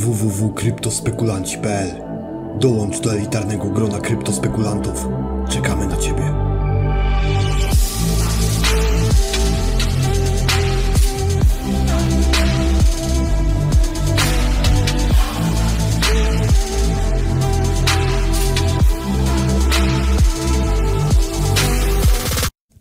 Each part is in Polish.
www.kryptospekulanci.pl Dołącz do elitarnego grona kryptospekulantów. Czekamy na Ciebie.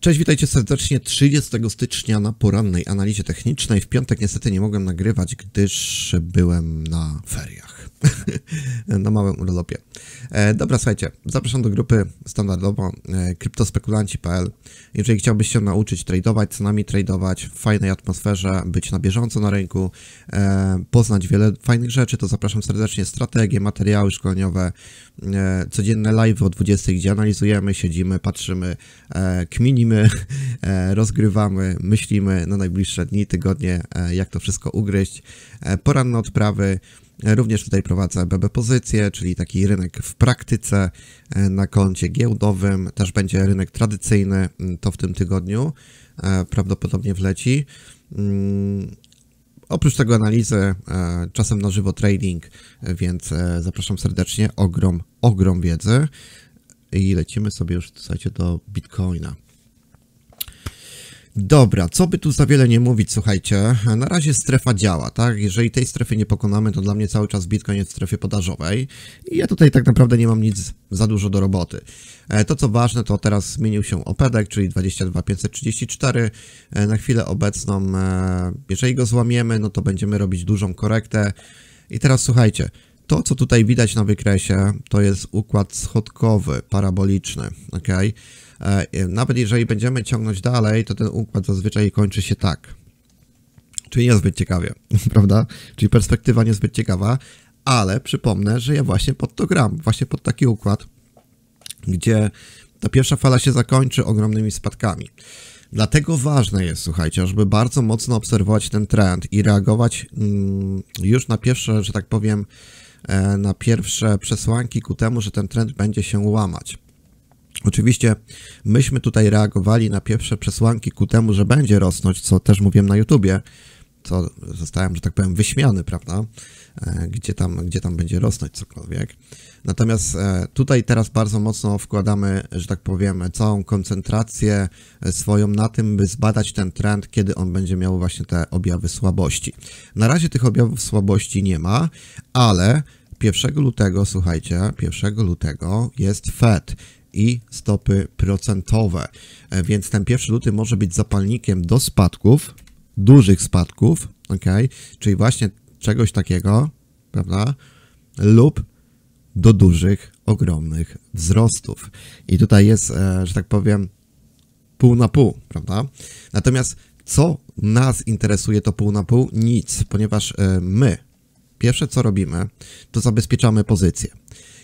Cześć, witajcie serdecznie 30 stycznia na porannej analizie technicznej. W piątek niestety nie mogłem nagrywać, gdyż byłem na feriach. na małym urlopie. E, dobra, słuchajcie, zapraszam do grupy standardowo e, kryptospekulanci.pl. Jeżeli chciałbyś się nauczyć tradować, co nami tradować w fajnej atmosferze, być na bieżąco na rynku, e, poznać wiele fajnych rzeczy, to zapraszam serdecznie. Strategie, materiały szkoleniowe, e, codzienne live o 20, gdzie analizujemy, siedzimy, patrzymy, e, kminimy, e, rozgrywamy, myślimy na najbliższe dni, tygodnie, e, jak to wszystko ugryźć. E, poranne odprawy, Również tutaj prowadzę BB Pozycje, czyli taki rynek w praktyce e, na koncie giełdowym. Też będzie rynek tradycyjny, mm, to w tym tygodniu e, prawdopodobnie wleci. Mm, oprócz tego analizy, e, czasem na żywo trading, więc zapraszam serdecznie. Ogrom, ogrom wiedzy. I lecimy sobie już, słuchajcie, do Bitcoina. Dobra, co by tu za wiele nie mówić, słuchajcie, na razie strefa działa, tak? Jeżeli tej strefy nie pokonamy, to dla mnie cały czas Bitcoin jest w strefie podażowej i ja tutaj tak naprawdę nie mam nic za dużo do roboty. E, to co ważne, to teraz zmienił się OPEDEK, czyli 22534. E, na chwilę obecną, e, jeżeli go złamiemy, no to będziemy robić dużą korektę. I teraz słuchajcie, to, co tutaj widać na wykresie, to jest układ schodkowy, paraboliczny, ok? E, nawet jeżeli będziemy ciągnąć dalej, to ten układ zazwyczaj kończy się tak. Czyli niezbyt ciekawie, prawda? Czyli perspektywa niezbyt ciekawa, ale przypomnę, że ja właśnie pod to gram, właśnie pod taki układ, gdzie ta pierwsza fala się zakończy ogromnymi spadkami. Dlatego ważne jest, słuchajcie, żeby bardzo mocno obserwować ten trend i reagować mm, już na pierwsze, że tak powiem, E, na pierwsze przesłanki ku temu, że ten trend będzie się łamać. Oczywiście myśmy tutaj reagowali na pierwsze przesłanki ku temu, że będzie rosnąć, co też mówiłem na YouTubie, co zostałem, że tak powiem, wyśmiany, prawda? E, gdzie tam, gdzie tam będzie rosnąć cokolwiek. Natomiast e, tutaj teraz bardzo mocno wkładamy, że tak powiem, całą koncentrację e, swoją na tym, by zbadać ten trend, kiedy on będzie miał właśnie te objawy słabości. Na razie tych objawów słabości nie ma, ale 1 lutego, słuchajcie, 1 lutego jest Fed i stopy procentowe. Więc ten 1 luty może być zapalnikiem do spadków, dużych spadków, ok? Czyli właśnie czegoś takiego, prawda? Lub do dużych, ogromnych wzrostów. I tutaj jest, e, że tak powiem, pół na pół, prawda? Natomiast co nas interesuje, to pół na pół? Nic, ponieważ e, my, pierwsze co robimy, to zabezpieczamy pozycję.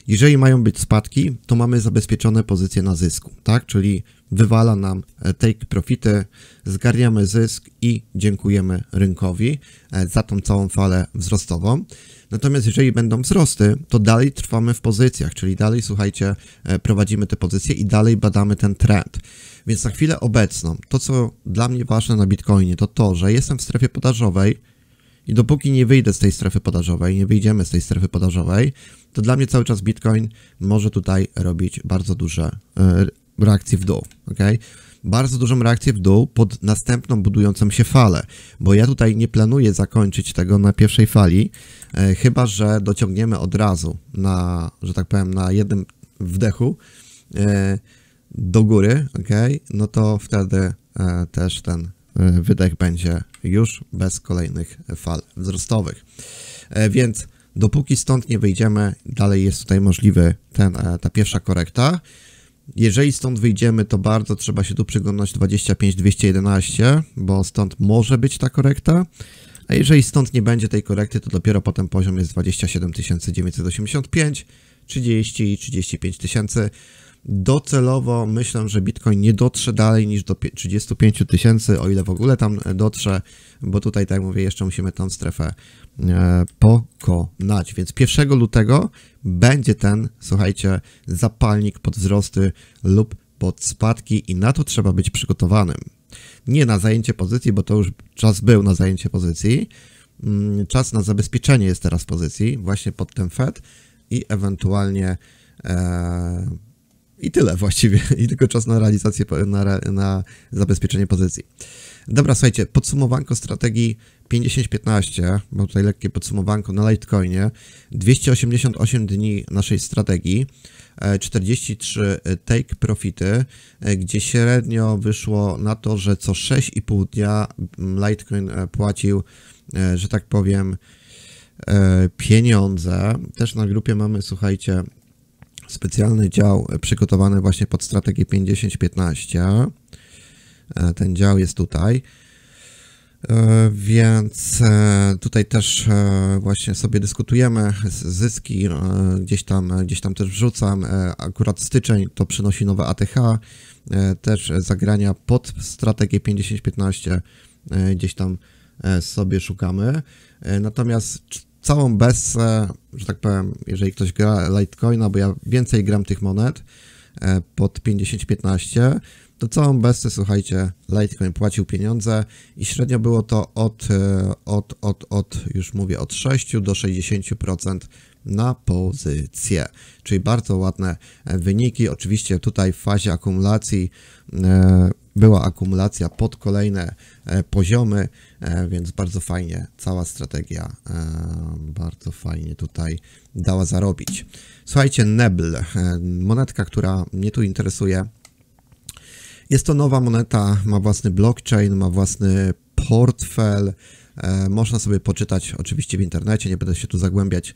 Jeżeli mają być spadki, to mamy zabezpieczone pozycje na zysku, tak? Czyli wywala nam e, take profity, zgarniamy zysk i dziękujemy rynkowi e, za tą całą falę wzrostową. Natomiast jeżeli będą wzrosty, to dalej trwamy w pozycjach, czyli dalej, słuchajcie, e, prowadzimy te pozycje i dalej badamy ten trend. Więc na chwilę obecną, to co dla mnie ważne na Bitcoinie, to to, że jestem w strefie podażowej, i dopóki nie wyjdę z tej strefy podażowej, nie wyjdziemy z tej strefy podażowej, to dla mnie cały czas Bitcoin może tutaj robić bardzo duże e, reakcje w dół, ok? Bardzo dużą reakcję w dół pod następną budującą się falę, bo ja tutaj nie planuję zakończyć tego na pierwszej fali, e, chyba że dociągniemy od razu na, że tak powiem, na jednym wdechu e, do góry, ok? No to wtedy też ten Y, wydech będzie już bez kolejnych fal wzrostowych. E, więc dopóki stąd nie wyjdziemy, dalej jest tutaj możliwy ten, e, ta pierwsza korekta. Jeżeli stąd wyjdziemy, to bardzo trzeba się tu przyglądać 25-211, bo stąd może być ta korekta. A jeżeli stąd nie będzie tej korekty, to dopiero potem poziom jest 27 985, 30 i 35 000. Docelowo myślę, że Bitcoin nie dotrze dalej niż do 35 tysięcy, o ile w ogóle tam e, dotrze, bo tutaj, tak mówię, jeszcze musimy tą strefę e, pokonać. Więc 1 lutego będzie ten, słuchajcie, zapalnik pod wzrosty lub pod spadki i na to trzeba być przygotowanym. Nie na zajęcie pozycji, bo to już czas był na zajęcie pozycji. Mm, czas na zabezpieczenie jest teraz pozycji właśnie pod ten Fed i ewentualnie e, i tyle właściwie. I tylko czas na realizację, na, na zabezpieczenie pozycji. Dobra, słuchajcie, podsumowanko strategii 50-15, mam tutaj lekkie podsumowanko na Litecoinie. 288 dni naszej strategii, 43 e, take profity, e, gdzie średnio wyszło na to, że co 6,5 dnia mm, Litecoin e, płacił, że tak powiem, pieniądze. Też na grupie mamy, słuchajcie, specjalny dział e, przygotowany właśnie pod strategię 50-15. E, ten dział jest tutaj. E, więc tutaj też właśnie sobie dyskutujemy, zyski gdzieś tam, gdzieś tam też wrzucam. Akurat styczeń to przynosi nowe ATH, też zagrania pod strategię 50-15 gdzieś tam sobie szukamy. Natomiast całą bessę, że tak powiem, jeżeli ktoś gra Litecoina, bo ja więcej gram tych monet e, pod 50-15, to całą bessę, słuchajcie, Litecoin płacił pieniądze i średnio było to od, e, od, od, od już mówię, od 6 do 60% na pozycję, czyli bardzo ładne e, wyniki. Oczywiście tutaj w fazie akumulacji była akumulacja pod kolejne e, poziomy, e, więc bardzo fajnie cała strategia e, bardzo fajnie tutaj dała zarobić. Słuchajcie, Nebl, monetka, która mnie tu interesuje. Jest to nowa moneta, ma własny blockchain, ma własny portfel. Można sobie poczytać oczywiście w internecie, nie będę się tu zagłębiać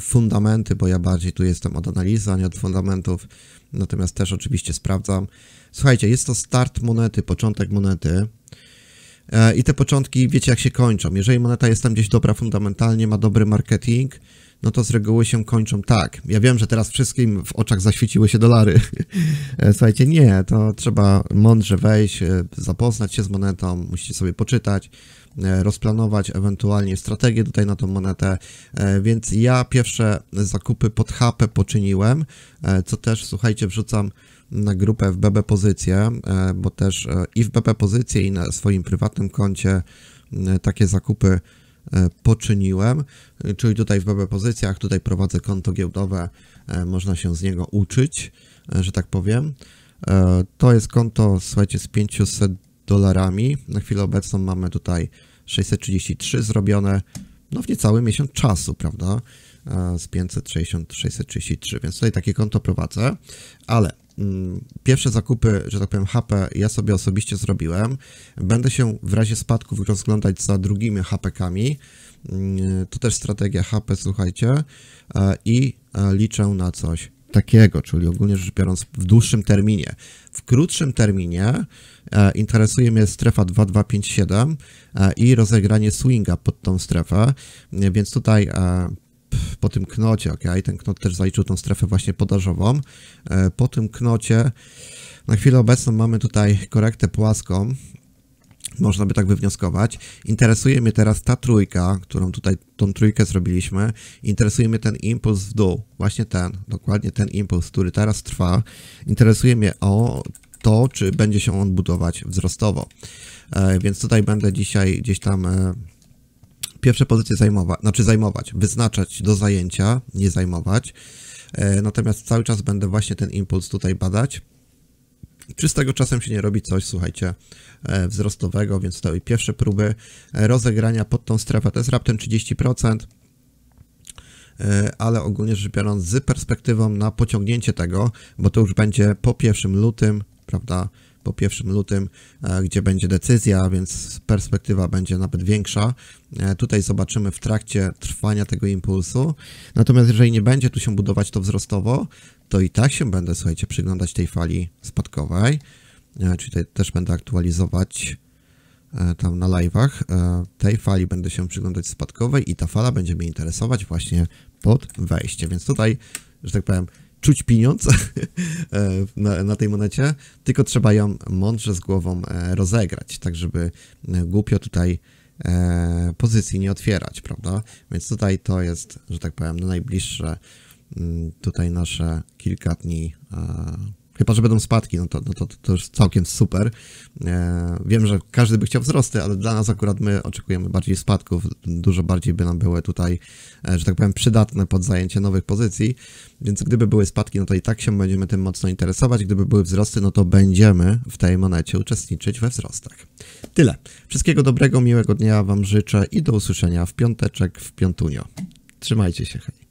fundamenty, bo ja bardziej tu jestem od analizy, a nie od fundamentów, natomiast też oczywiście sprawdzam. Słuchajcie, jest to start monety, początek monety. E, I te początki wiecie, jak się kończą. Jeżeli moneta jest tam gdzieś dobra fundamentalnie, ma dobry marketing, no to z reguły się kończą tak. Ja wiem, że teraz wszystkim w oczach zaświeciły się dolary. E, słuchajcie, nie, to trzeba mądrze wejść, e, zapoznać się z monetą, musicie sobie poczytać, e, rozplanować ewentualnie strategię tutaj na tą monetę. Więc ja pierwsze zakupy pod HP poczyniłem, co też, słuchajcie, wrzucam na grupę w BB pozycję, bo też i w BB Pozycję, i na swoim prywatnym koncie takie zakupy E, poczyniłem, e, czyli tutaj w BB Pozycjach, tutaj prowadzę konto giełdowe, e, można się z niego uczyć, że tak powiem. To jest konto, słuchajcie, z 500 dolarami. Na chwilę obecną mamy tutaj 633 zrobione, no w niecały miesiąc czasu, prawda? Z 560, 633, więc tutaj takie konto prowadzę, ale Mm, pierwsze zakupy, że tak powiem, HP ja sobie osobiście zrobiłem. Będę się w razie spadków rozglądać za drugimi HPkami. Mm, to też strategia HP, słuchajcie. E, I e, liczę na coś takiego, czyli ogólnie rzecz biorąc w dłuższym terminie. W krótszym terminie e, interesuje mnie strefa 2257 i rozegranie swinga pod tą strefę, więc tutaj po tym knocie, ok, ten knot też zaliczył tą strefę właśnie podażową. E, po tym knocie na chwilę obecną mamy tutaj korektę płaską, można by tak wywnioskować. Interesuje mnie teraz ta trójka, którą tutaj, tą trójkę zrobiliśmy. Interesuje mnie ten impuls w dół, właśnie ten, dokładnie ten impuls, który teraz trwa. Interesuje mnie o to, czy będzie się on budować wzrostowo. E, więc tutaj będę dzisiaj gdzieś tam e, pierwsze pozycje zajmować, znaczy zajmować, wyznaczać do zajęcia, nie zajmować. E, natomiast cały czas będę właśnie ten impuls tutaj badać. Czy z tego czasem się nie robi coś, słuchajcie, e, wzrostowego, więc to i pierwsze próby e, rozegrania pod tą strefę to jest raptem 30%, ale ogólnie rzecz biorąc z perspektywą na pociągnięcie tego, bo to już będzie po pierwszym lutym, prawda, po 1 lutym, e, gdzie będzie decyzja, więc perspektywa będzie nawet większa. E, tutaj zobaczymy w trakcie trwania tego impulsu. Natomiast jeżeli nie będzie tu się budować to wzrostowo, to i tak się będę, słuchajcie, przyglądać tej fali spadkowej. E, czyli tutaj też będę aktualizować tam na live'ach. Tej fali będę się przyglądać spadkowej i ta fala będzie mnie interesować właśnie pod wejście. Więc tutaj, że tak powiem, czuć pieniądz e, na, na, tej monecie, tylko trzeba ją mądrze z głową e, rozegrać, tak żeby e, głupio tutaj pozycji nie otwierać, prawda? Więc tutaj to jest, że tak powiem, najbliższe mm, tutaj nasze kilka dni Chyba, że będą spadki, no, no to, to, to już całkiem super. E, wiem, że każdy by chciał wzrosty, ale dla nas akurat my oczekujemy bardziej spadków. Dużo bardziej by nam były tutaj, e, że tak powiem, przydatne pod zajęcie nowych pozycji. Więc gdyby były spadki, no to i tak się będziemy tym mocno interesować. Gdyby były wzrosty, no to będziemy w tej monecie uczestniczyć we wzrostach. Tyle. Wszystkiego dobrego, miłego dnia Wam życzę i do usłyszenia w piąteczek w piątunio. Trzymajcie się, hej.